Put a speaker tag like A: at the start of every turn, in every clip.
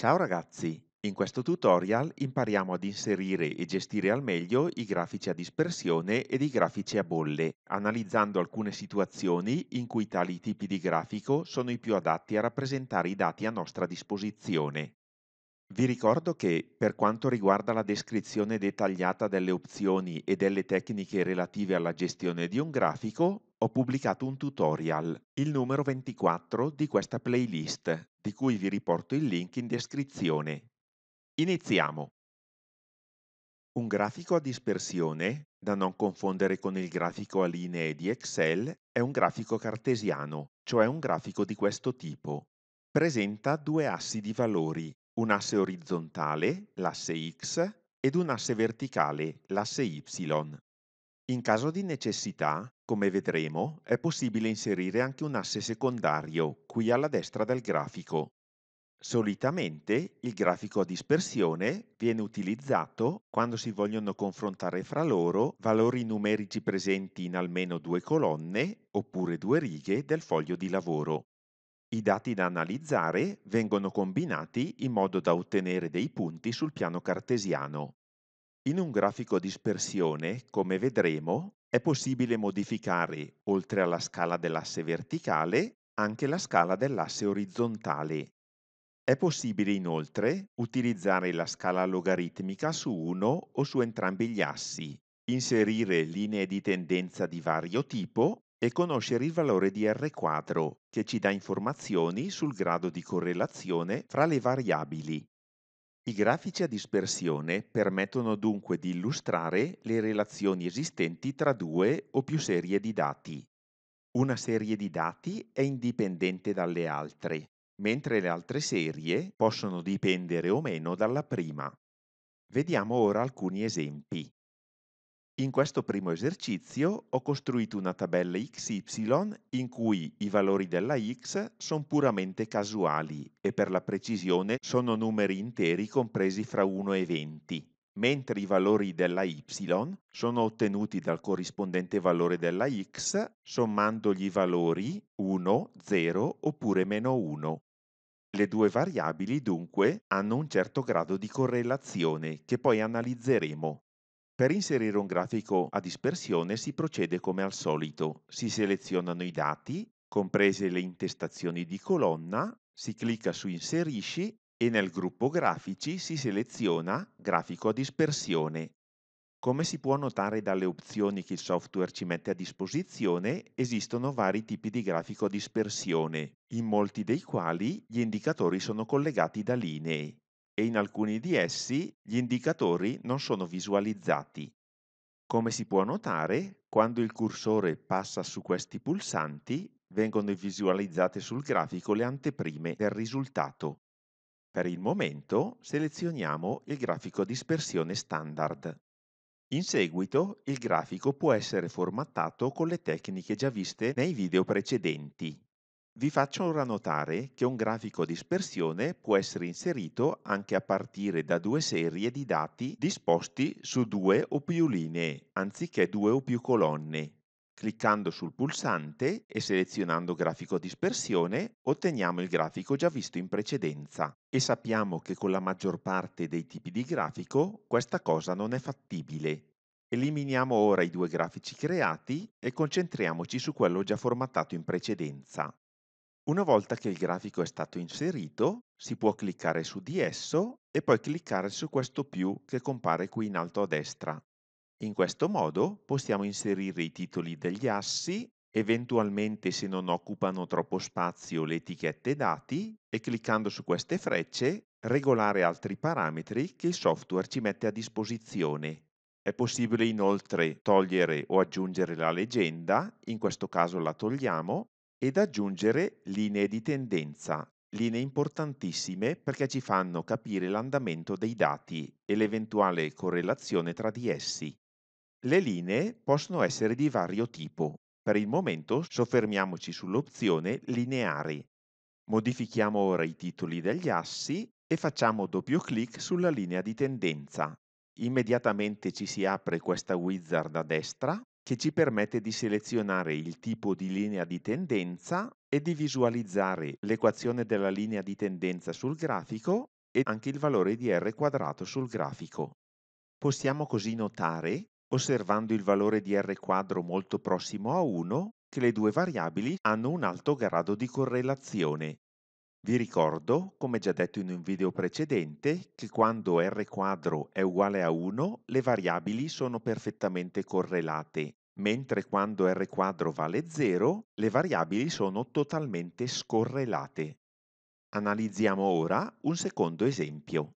A: Ciao ragazzi! In questo tutorial impariamo ad inserire e gestire al meglio i grafici a dispersione ed i grafici a bolle, analizzando alcune situazioni in cui tali tipi di grafico sono i più adatti a rappresentare i dati a nostra disposizione. Vi ricordo che, per quanto riguarda la descrizione dettagliata delle opzioni e delle tecniche relative alla gestione di un grafico, ho pubblicato un tutorial, il numero 24 di questa playlist, di cui vi riporto il link in descrizione. Iniziamo! Un grafico a dispersione, da non confondere con il grafico a linee di Excel, è un grafico cartesiano, cioè un grafico di questo tipo. Presenta due assi di valori, un asse orizzontale, l'asse X, ed un asse verticale, l'asse Y. In caso di necessità, come vedremo, è possibile inserire anche un asse secondario, qui alla destra del grafico. Solitamente il grafico a dispersione viene utilizzato quando si vogliono confrontare fra loro valori numerici presenti in almeno due colonne oppure due righe del foglio di lavoro. I dati da analizzare vengono combinati in modo da ottenere dei punti sul piano cartesiano. In un grafico a dispersione, come vedremo, è possibile modificare, oltre alla scala dell'asse verticale, anche la scala dell'asse orizzontale. È possibile inoltre utilizzare la scala logaritmica su uno o su entrambi gli assi, inserire linee di tendenza di vario tipo e conoscere il valore di R quadro, che ci dà informazioni sul grado di correlazione fra le variabili. I grafici a dispersione permettono dunque di illustrare le relazioni esistenti tra due o più serie di dati. Una serie di dati è indipendente dalle altre, mentre le altre serie possono dipendere o meno dalla prima. Vediamo ora alcuni esempi. In questo primo esercizio ho costruito una tabella XY in cui i valori della x sono puramente casuali e per la precisione sono numeri interi compresi fra 1 e 20, mentre i valori della y sono ottenuti dal corrispondente valore della x sommando gli valori 1, 0 oppure meno 1. Le due variabili dunque hanno un certo grado di correlazione che poi analizzeremo per inserire un grafico a dispersione si procede come al solito. Si selezionano i dati, comprese le intestazioni di colonna, si clicca su Inserisci e nel gruppo Grafici si seleziona Grafico a dispersione. Come si può notare dalle opzioni che il software ci mette a disposizione, esistono vari tipi di grafico a dispersione, in molti dei quali gli indicatori sono collegati da linee e in alcuni di essi gli indicatori non sono visualizzati. Come si può notare, quando il cursore passa su questi pulsanti, vengono visualizzate sul grafico le anteprime del risultato. Per il momento selezioniamo il grafico a dispersione standard. In seguito il grafico può essere formattato con le tecniche già viste nei video precedenti. Vi faccio ora notare che un grafico di dispersione può essere inserito anche a partire da due serie di dati disposti su due o più linee, anziché due o più colonne. Cliccando sul pulsante e selezionando grafico dispersione otteniamo il grafico già visto in precedenza e sappiamo che con la maggior parte dei tipi di grafico questa cosa non è fattibile. Eliminiamo ora i due grafici creati e concentriamoci su quello già formattato in precedenza. Una volta che il grafico è stato inserito, si può cliccare su di esso e poi cliccare su questo più che compare qui in alto a destra. In questo modo possiamo inserire i titoli degli assi, eventualmente se non occupano troppo spazio le etichette dati e cliccando su queste frecce regolare altri parametri che il software ci mette a disposizione. È possibile inoltre togliere o aggiungere la leggenda, in questo caso la togliamo, ed aggiungere linee di tendenza, linee importantissime perché ci fanno capire l'andamento dei dati e l'eventuale correlazione tra di essi. Le linee possono essere di vario tipo. Per il momento soffermiamoci sull'opzione lineari. Modifichiamo ora i titoli degli assi e facciamo doppio clic sulla linea di tendenza. Immediatamente ci si apre questa wizard a destra che ci permette di selezionare il tipo di linea di tendenza e di visualizzare l'equazione della linea di tendenza sul grafico e anche il valore di r quadrato sul grafico. Possiamo così notare, osservando il valore di r quadro molto prossimo a 1, che le due variabili hanno un alto grado di correlazione vi ricordo, come già detto in un video precedente, che quando R quadro è uguale a 1 le variabili sono perfettamente correlate, mentre quando R quadro vale 0 le variabili sono totalmente scorrelate. Analizziamo ora un secondo esempio.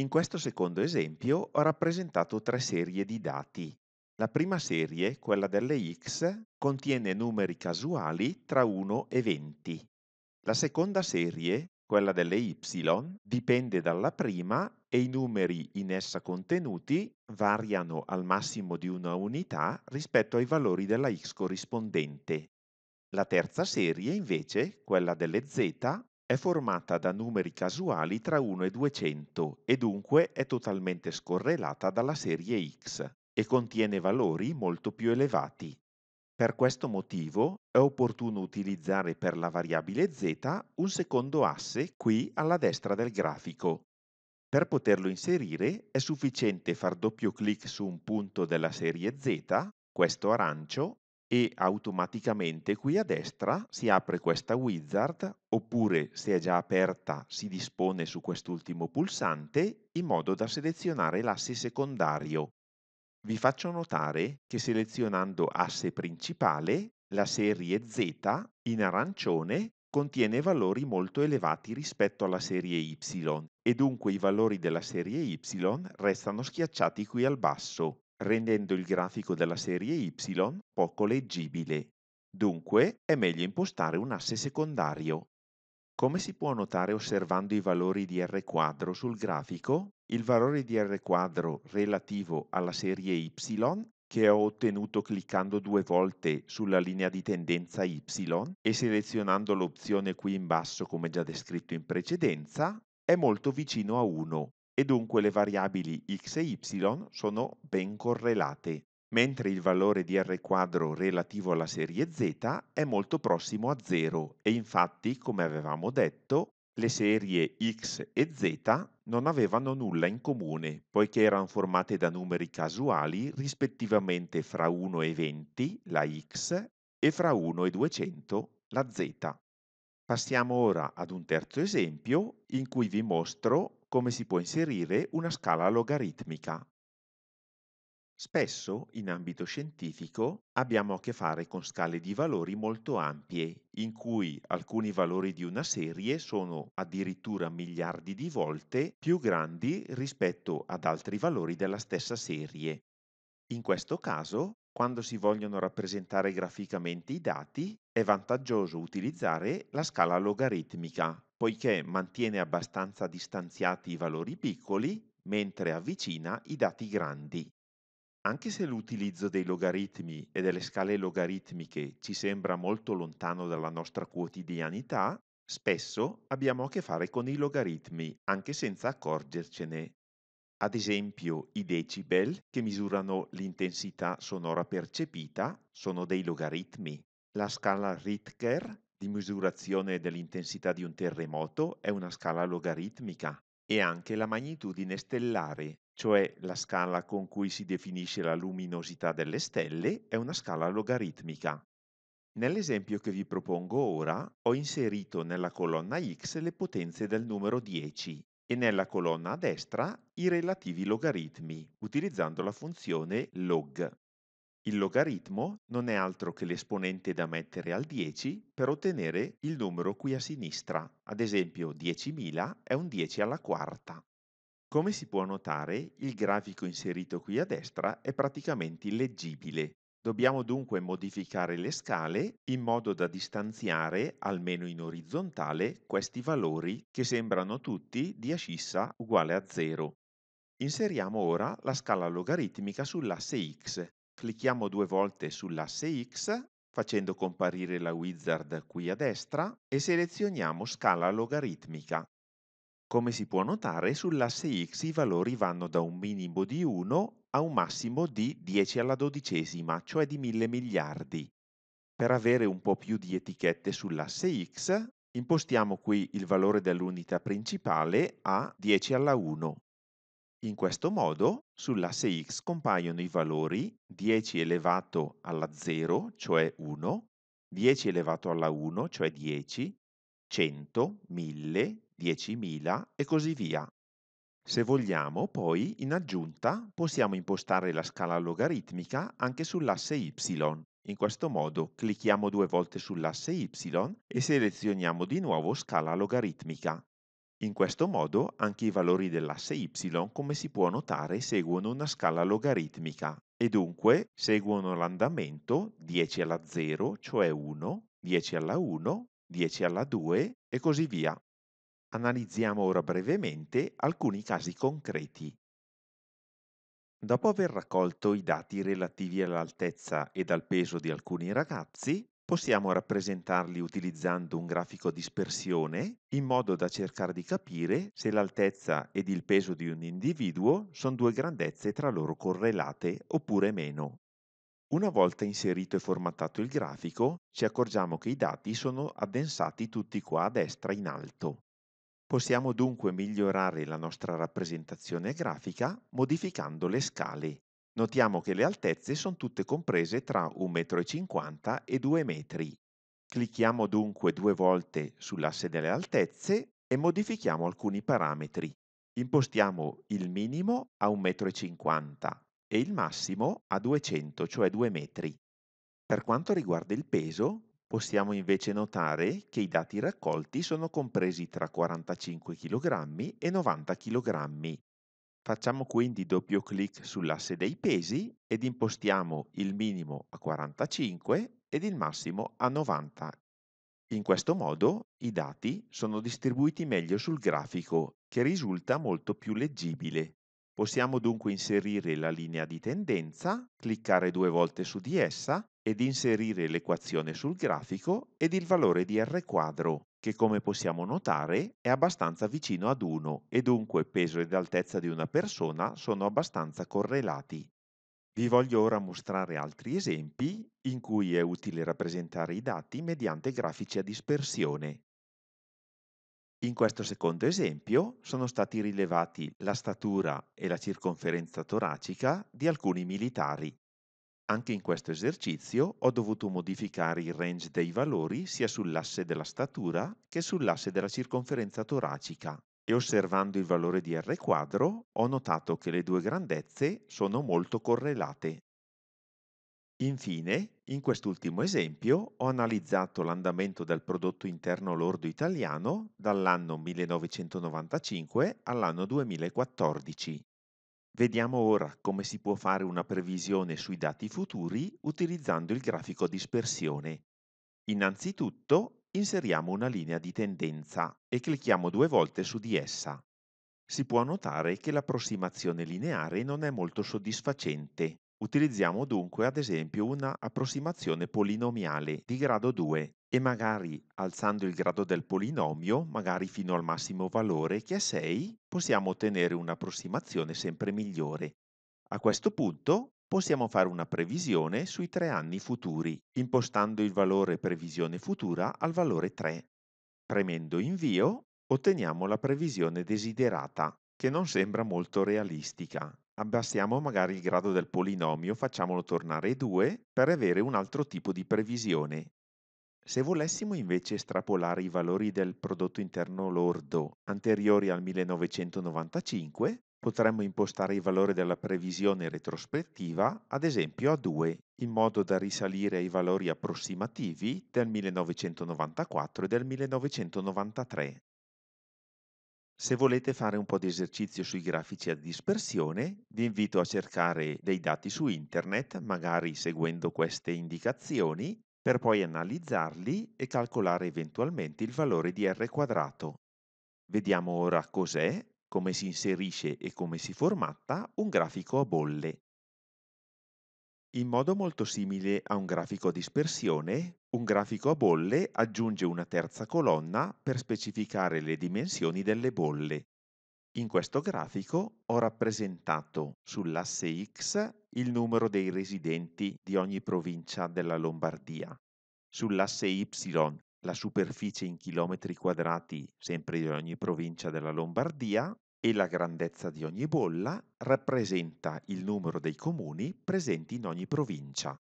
A: In questo secondo esempio ho rappresentato tre serie di dati. La prima serie, quella delle x, contiene numeri casuali tra 1 e 20 la seconda serie, quella delle y, dipende dalla prima e i numeri in essa contenuti variano al massimo di una unità rispetto ai valori della x corrispondente. La terza serie, invece, quella delle z, è formata da numeri casuali tra 1 e 200 e dunque è totalmente scorrelata dalla serie x e contiene valori molto più elevati. Per questo motivo è opportuno utilizzare per la variabile z un secondo asse qui alla destra del grafico. Per poterlo inserire è sufficiente far doppio clic su un punto della serie z, questo arancio, e automaticamente qui a destra si apre questa wizard oppure se è già aperta si dispone su quest'ultimo pulsante in modo da selezionare l'asse secondario vi faccio notare che selezionando asse principale, la serie Z in arancione contiene valori molto elevati rispetto alla serie Y e dunque i valori della serie Y restano schiacciati qui al basso, rendendo il grafico della serie Y poco leggibile. Dunque è meglio impostare un asse secondario. Come si può notare osservando i valori di R quadro sul grafico, il valore di R quadro relativo alla serie Y, che ho ottenuto cliccando due volte sulla linea di tendenza Y e selezionando l'opzione qui in basso come già descritto in precedenza, è molto vicino a 1 e dunque le variabili x e y sono ben correlate mentre il valore di R quadro relativo alla serie Z è molto prossimo a 0 e infatti, come avevamo detto, le serie X e Z non avevano nulla in comune, poiché erano formate da numeri casuali rispettivamente fra 1 e 20, la X, e fra 1 e 200, la Z. Passiamo ora ad un terzo esempio in cui vi mostro come si può inserire una scala logaritmica. Spesso, in ambito scientifico, abbiamo a che fare con scale di valori molto ampie, in cui alcuni valori di una serie sono addirittura miliardi di volte più grandi rispetto ad altri valori della stessa serie. In questo caso, quando si vogliono rappresentare graficamente i dati, è vantaggioso utilizzare la scala logaritmica, poiché mantiene abbastanza distanziati i valori piccoli, mentre avvicina i dati grandi. Anche se l'utilizzo dei logaritmi e delle scale logaritmiche ci sembra molto lontano dalla nostra quotidianità, spesso abbiamo a che fare con i logaritmi anche senza accorgercene. Ad esempio, i decibel, che misurano l'intensità sonora percepita, sono dei logaritmi. La scala Rittger, di misurazione dell'intensità di un terremoto, è una scala logaritmica. E anche la magnitudine stellare, cioè la scala con cui si definisce la luminosità delle stelle, è una scala logaritmica. Nell'esempio che vi propongo ora ho inserito nella colonna x le potenze del numero 10 e nella colonna a destra i relativi logaritmi, utilizzando la funzione log. Il logaritmo non è altro che l'esponente da mettere al 10 per ottenere il numero qui a sinistra. Ad esempio 10.000 è un 10 alla quarta. Come si può notare, il grafico inserito qui a destra è praticamente illeggibile. Dobbiamo dunque modificare le scale in modo da distanziare, almeno in orizzontale, questi valori che sembrano tutti di ascissa uguale a 0. Inseriamo ora la scala logaritmica sull'asse x. Clicchiamo due volte sull'asse x facendo comparire la wizard qui a destra e selezioniamo scala logaritmica. Come si può notare, sull'asse x i valori vanno da un minimo di 1 a un massimo di 10 alla dodicesima, cioè di 1000 miliardi. Per avere un po' più di etichette sull'asse x, impostiamo qui il valore dell'unità principale a 10 alla 1. In questo modo, sull'asse x compaiono i valori 10 elevato alla 0, cioè 1, 10 elevato alla 1, cioè 10, 100, 1000, 10.000 e così via. Se vogliamo, poi, in aggiunta, possiamo impostare la scala logaritmica anche sull'asse y. In questo modo clicchiamo due volte sull'asse y e selezioniamo di nuovo scala logaritmica. In questo modo anche i valori dell'asse y, come si può notare, seguono una scala logaritmica e dunque seguono l'andamento 10 alla 0, cioè 1, 10 alla 1, 10 alla 2 e così via. Analizziamo ora brevemente alcuni casi concreti. Dopo aver raccolto i dati relativi all'altezza ed al peso di alcuni ragazzi, possiamo rappresentarli utilizzando un grafico dispersione in modo da cercare di capire se l'altezza ed il peso di un individuo sono due grandezze tra loro correlate oppure meno. Una volta inserito e formattato il grafico, ci accorgiamo che i dati sono addensati tutti qua a destra in alto. Possiamo dunque migliorare la nostra rappresentazione grafica modificando le scale. Notiamo che le altezze sono tutte comprese tra 1,50 m e 2 m. Clicchiamo dunque due volte sull'asse delle altezze e modifichiamo alcuni parametri. Impostiamo il minimo a 1,50 m e il massimo a 200, cioè 2 metri. Per quanto riguarda il peso, Possiamo invece notare che i dati raccolti sono compresi tra 45 kg e 90 kg. Facciamo quindi doppio clic sull'asse dei pesi ed impostiamo il minimo a 45 ed il massimo a 90. In questo modo i dati sono distribuiti meglio sul grafico, che risulta molto più leggibile. Possiamo dunque inserire la linea di tendenza, cliccare due volte su di essa ed inserire l'equazione sul grafico ed il valore di R quadro, che come possiamo notare è abbastanza vicino ad 1 e dunque peso ed altezza di una persona sono abbastanza correlati. Vi voglio ora mostrare altri esempi in cui è utile rappresentare i dati mediante grafici a dispersione. In questo secondo esempio sono stati rilevati la statura e la circonferenza toracica di alcuni militari. Anche in questo esercizio ho dovuto modificare il range dei valori sia sull'asse della statura che sull'asse della circonferenza toracica e osservando il valore di R quadro ho notato che le due grandezze sono molto correlate. Infine, in quest'ultimo esempio ho analizzato l'andamento del prodotto interno lordo italiano dall'anno 1995 all'anno 2014. Vediamo ora come si può fare una previsione sui dati futuri utilizzando il grafico dispersione. Innanzitutto inseriamo una linea di tendenza e clicchiamo due volte su di essa. Si può notare che l'approssimazione lineare non è molto soddisfacente, Utilizziamo dunque ad esempio una approssimazione polinomiale di grado 2 e magari alzando il grado del polinomio, magari fino al massimo valore che è 6, possiamo ottenere un'approssimazione sempre migliore. A questo punto possiamo fare una previsione sui tre anni futuri, impostando il valore previsione futura al valore 3. Premendo invio, otteniamo la previsione desiderata, che non sembra molto realistica, Abbassiamo magari il grado del polinomio, facciamolo tornare 2 per avere un altro tipo di previsione. Se volessimo invece estrapolare i valori del prodotto interno lordo anteriori al 1995, potremmo impostare il valore della previsione retrospettiva ad esempio a 2, in modo da risalire ai valori approssimativi del 1994 e del 1993. Se volete fare un po' di esercizio sui grafici a dispersione, vi invito a cercare dei dati su internet, magari seguendo queste indicazioni, per poi analizzarli e calcolare eventualmente il valore di r quadrato. Vediamo ora cos'è, come si inserisce e come si formatta un grafico a bolle. In modo molto simile a un grafico a dispersione, un grafico a bolle aggiunge una terza colonna per specificare le dimensioni delle bolle. In questo grafico ho rappresentato sull'asse X il numero dei residenti di ogni provincia della Lombardia, sull'asse Y la superficie in chilometri quadrati sempre di ogni provincia della Lombardia e la grandezza di ogni bolla rappresenta il numero dei comuni presenti in ogni provincia.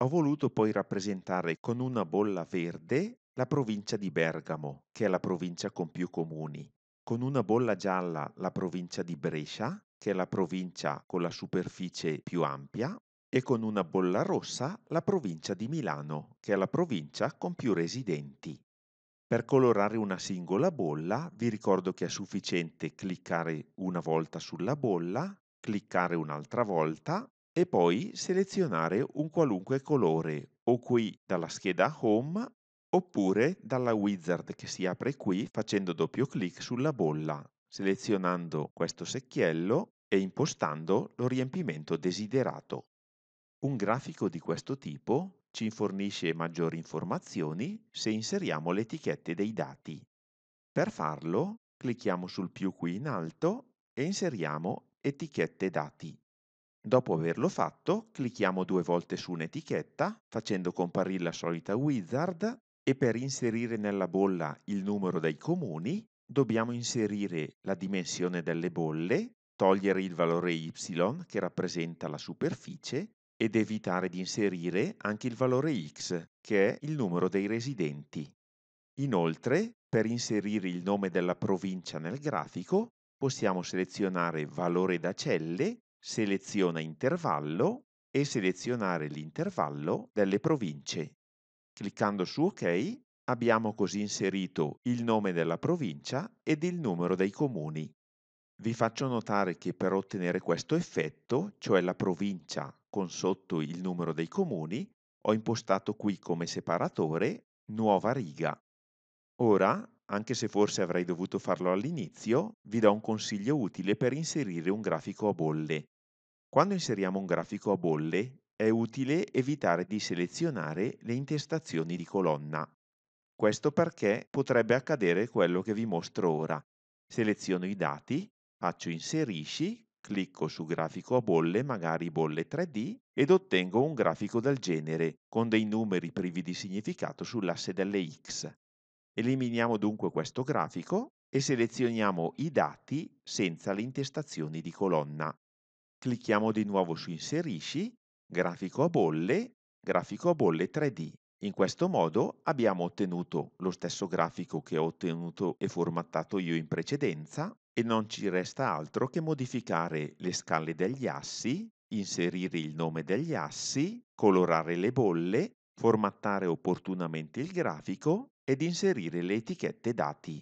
A: Ho voluto poi rappresentare con una bolla verde la provincia di Bergamo, che è la provincia con più comuni, con una bolla gialla la provincia di Brescia, che è la provincia con la superficie più ampia, e con una bolla rossa la provincia di Milano, che è la provincia con più residenti. Per colorare una singola bolla vi ricordo che è sufficiente cliccare una volta sulla bolla, cliccare un'altra volta e poi selezionare un qualunque colore, o qui dalla scheda Home oppure dalla wizard che si apre qui facendo doppio clic sulla bolla, selezionando questo secchiello e impostando lo riempimento desiderato. Un grafico di questo tipo ci fornisce maggiori informazioni se inseriamo le etichette dei dati. Per farlo, clicchiamo sul più qui in alto e inseriamo etichette dati. Dopo averlo fatto, clicchiamo due volte su un'etichetta, facendo comparire la solita wizard e per inserire nella bolla il numero dei comuni, dobbiamo inserire la dimensione delle bolle, togliere il valore y che rappresenta la superficie ed evitare di inserire anche il valore x, che è il numero dei residenti. Inoltre, per inserire il nome della provincia nel grafico, possiamo selezionare valore da celle Seleziona intervallo e selezionare l'intervallo delle province. Cliccando su OK abbiamo così inserito il nome della provincia ed il numero dei comuni. Vi faccio notare che per ottenere questo effetto, cioè la provincia con sotto il numero dei comuni, ho impostato qui come separatore nuova riga. Ora, anche se forse avrei dovuto farlo all'inizio, vi do un consiglio utile per inserire un grafico a bolle. Quando inseriamo un grafico a bolle, è utile evitare di selezionare le intestazioni di colonna. Questo perché potrebbe accadere quello che vi mostro ora. Seleziono i dati, faccio inserisci, clicco su grafico a bolle, magari bolle 3D, ed ottengo un grafico del genere, con dei numeri privi di significato sull'asse delle X. Eliminiamo dunque questo grafico e selezioniamo i dati senza le intestazioni di colonna. Clicchiamo di nuovo su Inserisci, Grafico a bolle, Grafico a bolle 3D. In questo modo abbiamo ottenuto lo stesso grafico che ho ottenuto e formattato io in precedenza e non ci resta altro che modificare le scale degli assi, inserire il nome degli assi, colorare le bolle, formattare opportunamente il grafico ed inserire le etichette dati.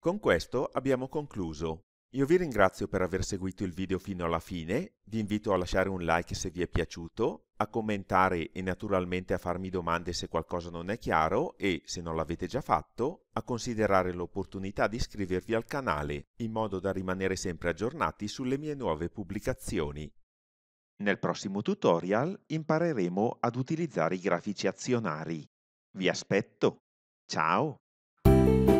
A: Con questo abbiamo concluso. Io vi ringrazio per aver seguito il video fino alla fine, vi invito a lasciare un like se vi è piaciuto, a commentare e naturalmente a farmi domande se qualcosa non è chiaro e, se non l'avete già fatto, a considerare l'opportunità di iscrivervi al canale in modo da rimanere sempre aggiornati sulle mie nuove pubblicazioni. Nel prossimo tutorial impareremo ad utilizzare i grafici azionari. Vi aspetto! Ciao!